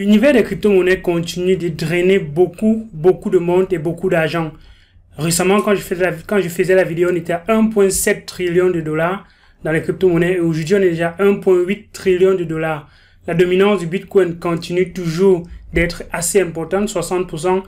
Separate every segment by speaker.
Speaker 1: L'univers des crypto-monnaies continue de drainer beaucoup, beaucoup de monde et beaucoup d'argent. Récemment, quand je, faisais la, vidéo, on était à 1,7 trillion de dollars dans les crypto-monnaies et aujourd'hui, on est déjà à 1,8 trillion de dollars. La dominance du Bitcoin continue toujours d'être assez importante, 60%,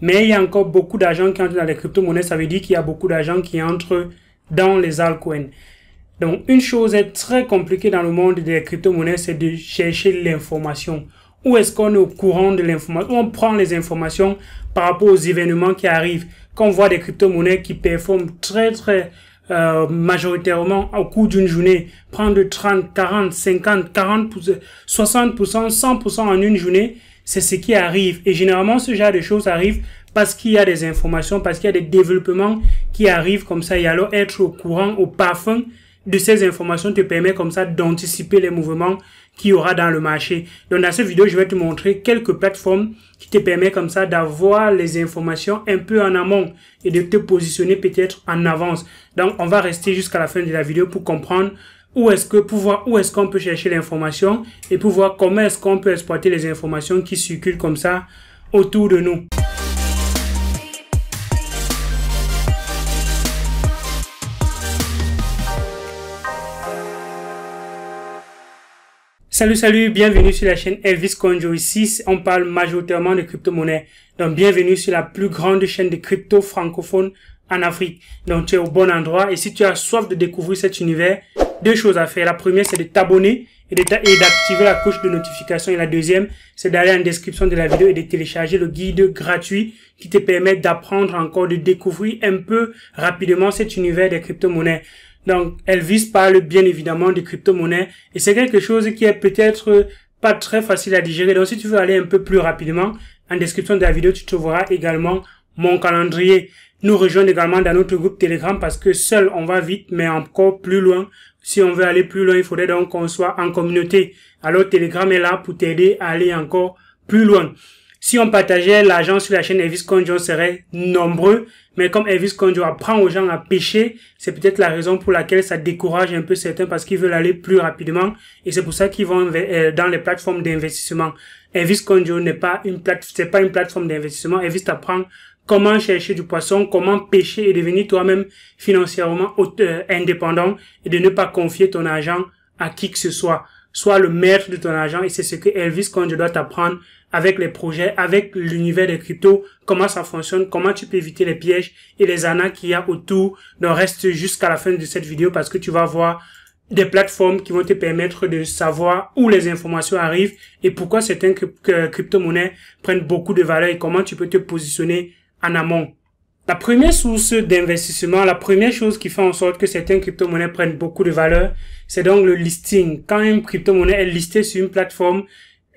Speaker 1: mais il y a encore beaucoup d'argent qui entre dans les crypto-monnaies. Ça veut dire qu'il y a beaucoup d'argent qui entre dans les altcoins. Donc, une chose est très compliquée dans le monde des crypto-monnaies, c'est de chercher l'information. Où est-ce qu'on est au courant de l'information on prend les informations par rapport aux événements qui arrivent Quand on voit des crypto-monnaies qui performent très, très euh, majoritairement au cours d'une journée, prendre 30, 40, 50, 40, 60%, 100% en une journée, c'est ce qui arrive. Et généralement, ce genre de choses arrive parce qu'il y a des informations, parce qu'il y a des développements qui arrivent comme ça. Et alors, être au courant, au parfum de ces informations te permet comme ça d'anticiper les mouvements qu'il y aura dans le marché. Donc dans cette vidéo, je vais te montrer quelques plateformes qui te permettent comme ça d'avoir les informations un peu en amont et de te positionner peut-être en avance. Donc on va rester jusqu'à la fin de la vidéo pour comprendre où est-ce que pour voir où est-ce qu'on peut chercher l'information et pour voir comment est-ce qu'on peut exploiter les informations qui circulent comme ça autour de nous. Salut, salut, bienvenue sur la chaîne Elvis Conjo. Ici, on parle majoritairement de crypto-monnaie. Donc, bienvenue sur la plus grande chaîne de crypto francophone en Afrique. Donc, tu es au bon endroit. Et si tu as soif de découvrir cet univers, deux choses à faire. La première, c'est de t'abonner et d'activer la couche de notification. Et la deuxième, c'est d'aller en description de la vidéo et de télécharger le guide gratuit qui te permet d'apprendre encore, de découvrir un peu rapidement cet univers des crypto-monnaies. Donc, Elvis parle bien évidemment des crypto-monnaies et c'est quelque chose qui est peut-être pas très facile à digérer. Donc, si tu veux aller un peu plus rapidement, en description de la vidéo, tu trouveras également mon calendrier. Nous rejoignons également dans notre groupe Telegram parce que seul on va vite, mais encore plus loin. Si on veut aller plus loin, il faudrait donc qu'on soit en communauté. Alors Telegram est là pour t'aider à aller encore plus loin. Si on partageait l'argent sur la chaîne Elvis Conjo, on serait nombreux. Mais comme Elvis Conjo apprend aux gens à pêcher, c'est peut-être la raison pour laquelle ça décourage un peu certains parce qu'ils veulent aller plus rapidement. Et c'est pour ça qu'ils vont euh, dans les plateformes d'investissement. Elvis Conjo n'est pas une plateforme, c'est pas une plateforme d'investissement. Elvis t'apprend comment chercher du poisson, comment pêcher et devenir toi-même financièrement euh, indépendant et de ne pas confier ton argent à qui que ce soit. Sois le maître de ton argent et c'est ce que Elvis Conjo doit t'apprendre avec les projets, avec l'univers des cryptos, comment ça fonctionne, comment tu peux éviter les pièges et les anas qu'il y a autour. Donc reste jusqu'à la fin de cette vidéo parce que tu vas voir des plateformes qui vont te permettre de savoir où les informations arrivent et pourquoi certaines crypto-monnaies prennent beaucoup de valeur et comment tu peux te positionner en amont. La première source d'investissement, la première chose qui fait en sorte que certaines crypto-monnaies prennent beaucoup de valeur, c'est donc le listing. Quand une crypto-monnaie est listée sur une plateforme,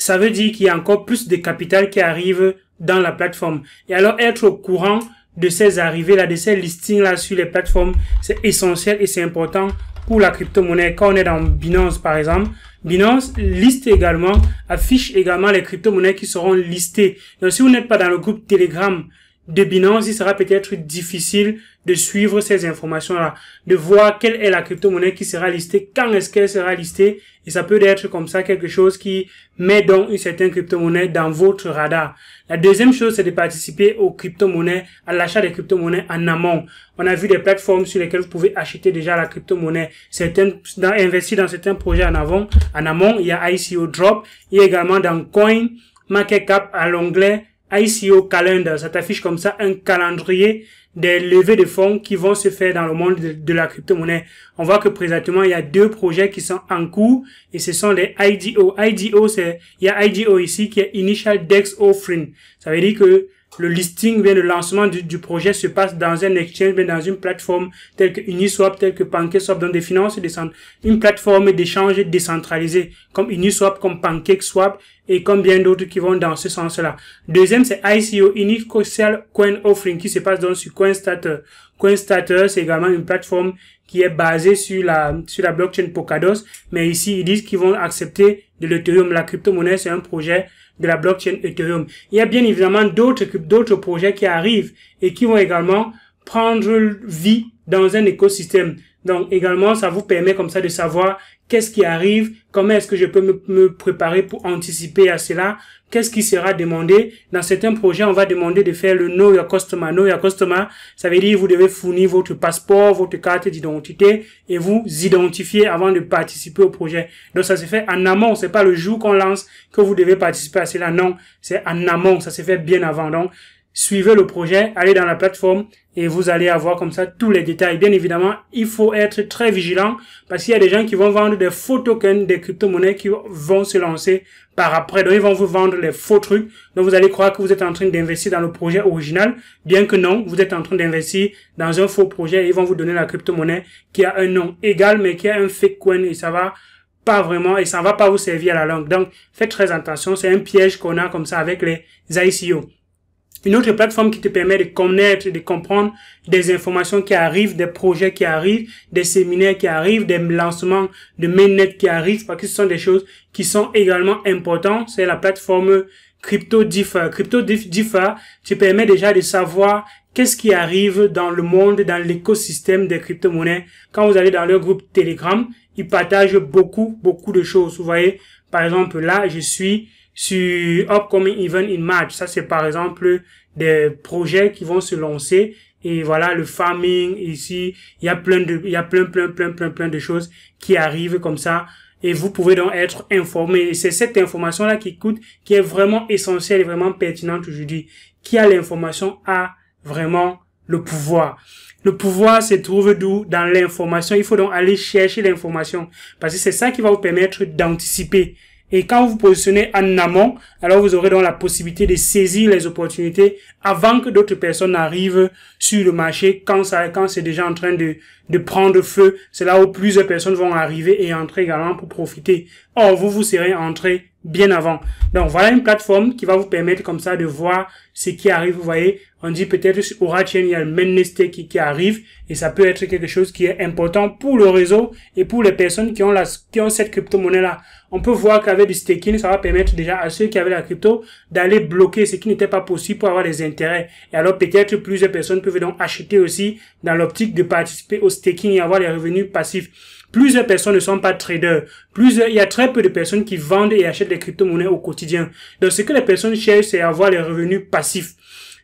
Speaker 1: ça veut dire qu'il y a encore plus de capital qui arrive dans la plateforme. Et alors être au courant de ces arrivées-là, de ces listings-là sur les plateformes, c'est essentiel et c'est important pour la crypto-monnaie. Quand on est dans Binance, par exemple, Binance liste également, affiche également les crypto-monnaies qui seront listées. Donc, si vous n'êtes pas dans le groupe Telegram de Binance, il sera peut-être difficile de suivre ces informations-là, de voir quelle est la crypto-monnaie qui sera listée, quand est-ce qu'elle sera listée, et ça peut être comme ça quelque chose qui met donc une certaine crypto-monnaie dans votre radar. La deuxième chose, c'est de participer aux crypto-monnaies, à l'achat des crypto-monnaies en amont. On a vu des plateformes sur lesquelles vous pouvez acheter déjà la crypto-monnaie, certaines, investir dans certains projets en avant, en amont, il y a ICO Drop, il y a également dans Coin, Market Cap à l'onglet ICO Calendar. Ça t'affiche comme ça un calendrier des levées de fonds qui vont se faire dans le monde de, la crypto-monnaie. On voit que présentement, il y a deux projets qui sont en cours et ce sont les IDO. IDO, c'est, il y a IDO ici qui est Initial DEX Offering. Ça veut dire que le listing, bien, le lancement du, du, projet se passe dans un exchange, bien, dans une plateforme telle que Uniswap, telle que PancakeSwap, dans des finances, une plateforme d'échange décentralisée, comme Uniswap, comme PancakeSwap et comme bien d'autres qui vont dans ce sens-là. Deuxième, c'est ICO, Initial Coin Offering, qui se passe donc sur CoinStarter. CoinStarter, c'est également une plateforme qui est basée sur la, sur la blockchain Pocados, mais ici, ils disent qu'ils vont accepter de l'Ethereum. La crypto-monnaie, c'est un projet de la blockchain Ethereum. Il y a bien évidemment d'autres d'autres projets qui arrivent et qui vont également prendre vie dans un écosystème. Donc également, ça vous permet comme ça de savoir qu'est-ce qui arrive, comment est-ce que je peux me, préparer pour anticiper à cela, qu'est-ce qui sera demandé. Dans certains projets, on va demander de faire le no Your Customer. Know Your Customer, ça veut dire vous devez fournir votre passeport, votre carte d'identité et vous identifier avant de participer au projet. Donc ça se fait en amont, c'est pas le jour qu'on lance que vous devez participer à cela. Non, c'est en amont, ça se fait bien avant. Donc suivez le projet, allez dans la plateforme et vous allez avoir comme ça tous les détails. Bien évidemment, il faut être très vigilant parce qu'il y a des gens qui vont vendre des faux tokens, des crypto-monnaies qui vont se lancer par après. Donc, ils vont vous vendre les faux trucs. Donc, vous allez croire que vous êtes en train d'investir dans le projet original. Bien que non, vous êtes en train d'investir dans un faux projet et ils vont vous donner la crypto-monnaie qui a un nom égal mais qui a un fake coin et ça va pas vraiment et ça va pas vous servir à la langue. Donc, faites très attention. C'est un piège qu'on a comme ça avec les ICO. Une autre plateforme qui te permet de connaître, de comprendre des informations qui arrivent, des projets qui arrivent, des séminaires qui arrivent, des lancements de mainnet qui arrivent, parce que ce sont des choses qui sont également importantes. C'est la plateforme Crypto CryptoDiffer Crypto te permet déjà de savoir qu'est-ce qui arrive dans le monde, dans l'écosystème des crypto-monnaies. Quand vous allez dans leur groupe Telegram, ils partagent beaucoup, beaucoup de choses. Vous voyez, par exemple, là, je suis sur upcoming event in March. Ça, c'est par exemple des projets qui vont se lancer et voilà le farming ici. Il y a plein de, il y a plein, plein, plein, plein, plein de choses qui arrivent comme ça et vous pouvez donc être informé. Et c'est cette information-là qui coûte, qui est vraiment essentielle et vraiment pertinente aujourd'hui. Qui a l'information a vraiment le pouvoir. Le pouvoir se trouve d'où Dans l'information. Il faut donc aller chercher l'information parce que c'est ça qui va vous permettre d'anticiper. Et quand vous vous positionnez en amont, alors vous aurez donc la possibilité de saisir les opportunités avant que d'autres personnes arrivent sur le marché quand ça, quand c'est déjà en train de, de prendre feu. C'est là où plusieurs personnes vont arriver et entrer également pour profiter. Or, vous, vous serez entré bien avant. Donc voilà une plateforme qui va vous permettre comme ça de voir ce qui arrive. Vous voyez, on dit peut-être sur Aura il y a le mainstay qui, qui arrive et ça peut être quelque chose qui est important pour le réseau et pour les personnes qui ont la, qui ont cette crypto-monnaie là. On peut voir qu'avec du staking, ça va permettre déjà à ceux qui avaient la crypto d'aller bloquer ce qui n'était pas possible pour avoir des intérêts. Et alors peut-être plusieurs personnes peuvent donc acheter aussi dans l'optique de participer au staking et avoir des revenus passifs. Plusieurs personnes ne sont pas traders. Plusieurs, il y a très peu de personnes qui vendent et achètent des crypto-monnaies au quotidien. Donc, ce que les personnes cherchent, c'est avoir les revenus passifs.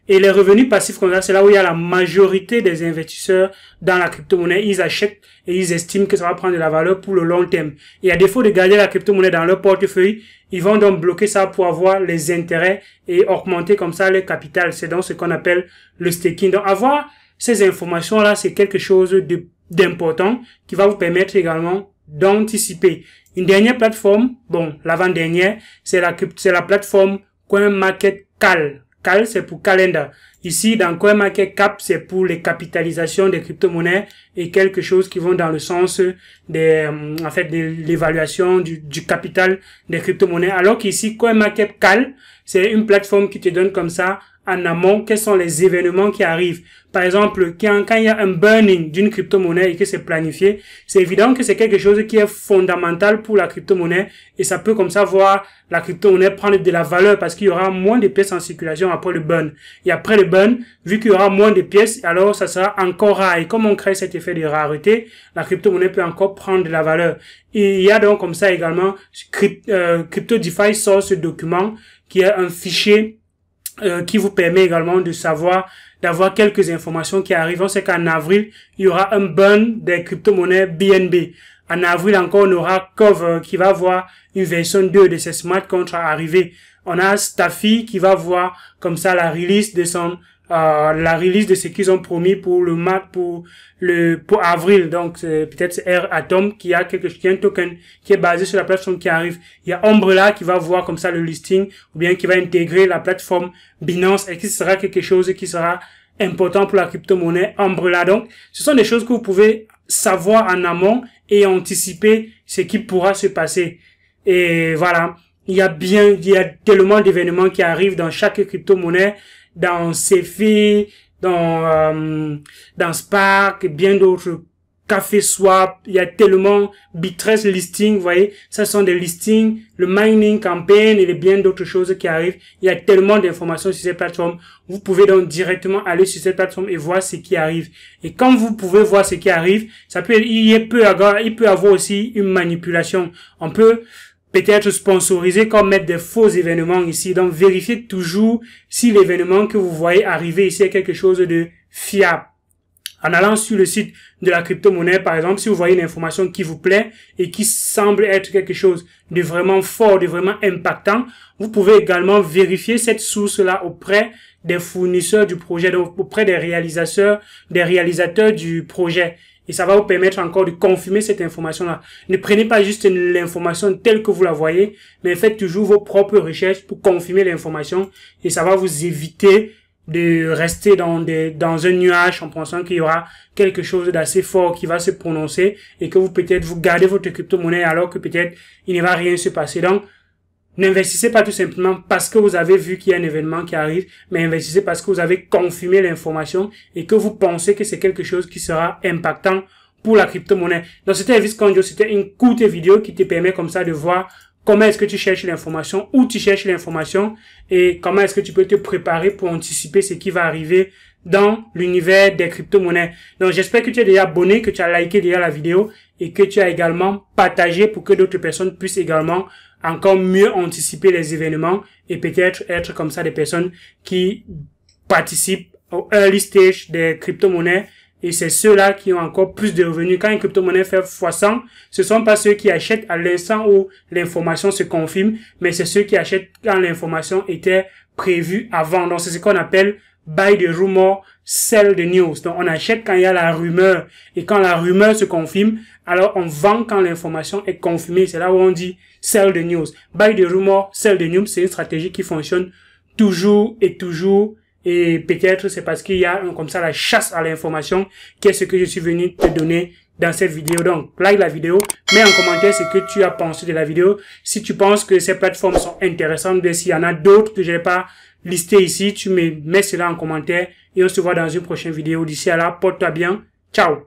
Speaker 1: Et les revenus passifs comme c'est là où il y a la majorité des investisseurs dans la crypto-monnaie. Ils achètent et ils estiment que ça va prendre de la valeur pour le long terme. Et à défaut de garder la crypto-monnaie dans leur portefeuille, ils vont donc bloquer ça pour avoir les intérêts et augmenter comme ça le capital. C'est donc ce qu'on appelle le staking. Donc avoir ces informations-là, c'est quelque chose de d'important qui va vous permettre également d'anticiper. Une dernière plateforme, bon, l'avant-dernière, c'est la, c'est la plateforme CoinMarketCal. Cal, c'est pour calendar. Ici, dans CoinMarketCap, c'est pour les capitalisations des crypto-monnaies et quelque chose qui vont dans le sens des, euh, en fait, de l'évaluation du, du, capital des crypto-monnaies. Alors qu'ici, CoinMarketCal, c'est une plateforme qui te donne comme ça en amont quels sont les événements qui arrivent. Par exemple, quand, il y a un burning d'une crypto-monnaie et que c'est planifié, c'est évident que c'est quelque chose qui est fondamental pour la crypto-monnaie et ça peut comme ça voir la crypto-monnaie prendre de la valeur parce qu'il y aura moins de pièces en circulation après le burn. Et après le burn, vu qu'il y aura moins de pièces, alors ça sera encore rare. Et comme on crée cet effet de rareté, la crypto-monnaie peut encore prendre de la valeur. Et il y a donc comme ça également crypto, euh, crypto DeFi sort ce document qui est un fichier euh, qui vous permet également de savoir, d'avoir quelques informations qui arrivent. On sait qu'en avril, il y aura un burn des crypto-monnaies BNB. En avril encore, on aura Cover euh, qui va voir une version 2 de ses smart contracts arriver. On a Staffy qui va voir comme ça la release de son la release de ce qu'ils ont promis pour le mat pour le pour avril donc peut-être Air Atom qui a quelque qui un token qui est basé sur la plateforme qui arrive il y a Umbrella qui va voir comme ça le listing ou bien qui va intégrer la plateforme Binance et qui sera quelque chose qui sera important pour la crypto-monnaie Umbrella donc ce sont des choses que vous pouvez savoir en amont et anticiper ce qui pourra se passer et voilà il y a bien il y a tellement d'événements qui arrivent dans chaque crypto-monnaie dans filles dans, euh, dans Spark, et bien d'autres cafés Swap, il y a tellement Bitress listing, vous voyez, ça sont des listings, le mining campaign et bien d'autres choses qui arrivent. Il y a tellement d'informations sur cette plateforme. Vous pouvez donc directement aller sur cette plateforme et voir ce qui arrive. Et quand vous pouvez voir ce qui arrive, ça peut, il peut avoir, il peut avoir aussi une manipulation. On peut peut-être sponsoriser comme mettre des faux événements ici. Donc vérifiez toujours si l'événement que vous voyez arriver ici est quelque chose de fiable. En allant sur le site de la crypto-monnaie, par exemple, si vous voyez une information qui vous plaît et qui semble être quelque chose de vraiment fort, de vraiment impactant, vous pouvez également vérifier cette source-là auprès des fournisseurs du projet, donc auprès des réalisateurs, des réalisateurs du projet. Et ça va vous permettre encore de confirmer cette information-là. Ne prenez pas juste l'information telle que vous la voyez, mais faites toujours vos propres recherches pour confirmer l'information. Et ça va vous éviter de rester dans, des, dans un nuage en pensant qu'il y aura quelque chose d'assez fort qui va se prononcer et que vous peut-être vous gardez votre crypto-monnaie alors que peut-être il ne va rien se passer. Donc, N'investissez pas tout simplement parce que vous avez vu qu'il y a un événement qui arrive, mais investissez parce que vous avez confirmé l'information et que vous pensez que c'est quelque chose qui sera impactant pour la crypto-monnaie. Donc c'était Elvis Conjo, c'était une courte vidéo qui te permet comme ça de voir comment est-ce que tu cherches l'information, où tu cherches l'information et comment est-ce que tu peux te préparer pour anticiper ce qui va arriver dans l'univers des crypto-monnaies. Donc j'espère que tu es déjà abonné, que tu as liké déjà la vidéo et que tu as également partagé pour que d'autres personnes puissent également encore mieux anticiper les événements et peut-être être comme ça des personnes qui participent au early stage des crypto-monnaies et c'est ceux-là qui ont encore plus de revenus. Quand une crypto-monnaie fait x100, ce sont pas ceux qui achètent à l'instant où l'information se confirme, mais c'est ceux qui achètent quand l'information était prévue avant. Donc, c'est ce qu'on appelle buy the rumor, sell the news. Donc, on achète quand il y a la rumeur. Et quand la rumeur se confirme, alors on vend quand l'information est confirmée. C'est là où on dit sell the news. Buy the rumor, sell de news, c'est une stratégie qui fonctionne toujours et toujours. Et peut-être c'est parce qu'il y a comme ça la chasse à l'information qu'est ce que je suis venu te donner dans cette vidéo. Donc, like la vidéo, mets en commentaire ce que tu as pensé de la vidéo. Si tu penses que ces plateformes sont intéressantes, bien s'il y en a d'autres que je n'ai pas listées ici, tu me mets cela en commentaire et on se voit dans une prochaine vidéo. D'ici à là, porte-toi bien. Ciao